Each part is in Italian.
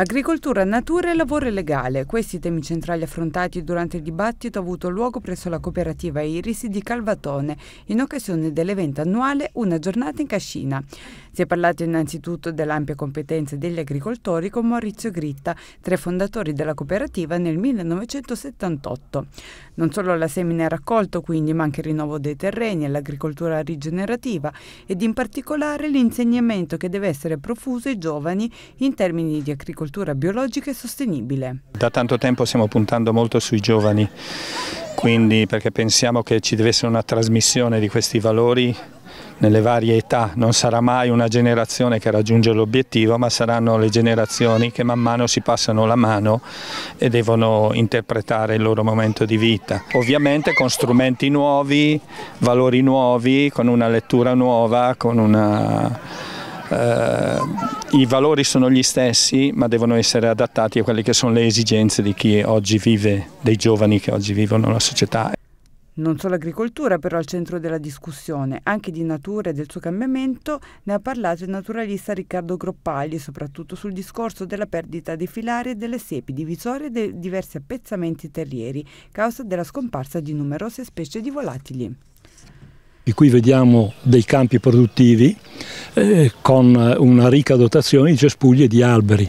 Agricoltura, natura e lavoro legale, questi temi centrali affrontati durante il dibattito avuto luogo presso la cooperativa Iris di Calvatone in occasione dell'evento annuale Una giornata in cascina. Si è parlato innanzitutto dell'ampia competenza degli agricoltori con Maurizio Gritta, tre fondatori della cooperativa nel 1978. Non solo la semina è raccolto quindi, ma anche il rinnovo dei terreni l'agricoltura rigenerativa ed in particolare l'insegnamento che deve essere profuso ai giovani in termini di agricoltura un'agricoltura biologica e sostenibile. Da tanto tempo stiamo puntando molto sui giovani, quindi perché pensiamo che ci deve essere una trasmissione di questi valori nelle varie età, non sarà mai una generazione che raggiunge l'obiettivo, ma saranno le generazioni che man mano si passano la mano e devono interpretare il loro momento di vita. Ovviamente con strumenti nuovi, valori nuovi, con una lettura nuova, con una... Eh, i valori sono gli stessi ma devono essere adattati a quelle che sono le esigenze di chi oggi vive, dei giovani che oggi vivono la società. Non solo agricoltura però al centro della discussione, anche di natura e del suo cambiamento ne ha parlato il naturalista Riccardo Groppagli, soprattutto sul discorso della perdita dei filari e delle siepi divisorie e dei diversi appezzamenti terrieri, causa della scomparsa di numerose specie di volatili. E qui vediamo dei campi produttivi eh, con eh, una ricca dotazione di cespugli e di alberi.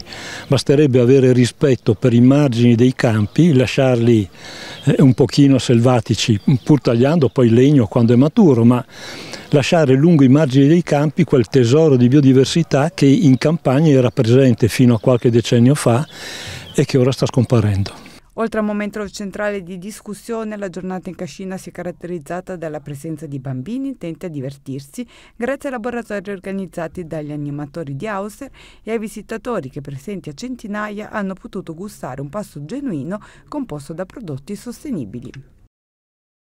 Basterebbe avere rispetto per i margini dei campi, lasciarli eh, un pochino selvatici, pur tagliando poi il legno quando è maturo, ma lasciare lungo i margini dei campi quel tesoro di biodiversità che in campagna era presente fino a qualche decennio fa e che ora sta scomparendo. Oltre a un momento centrale di discussione, la giornata in cascina si è caratterizzata dalla presenza di bambini intenti a divertirsi grazie ai laboratori organizzati dagli animatori di Hauser e ai visitatori che presenti a centinaia hanno potuto gustare un pasto genuino composto da prodotti sostenibili.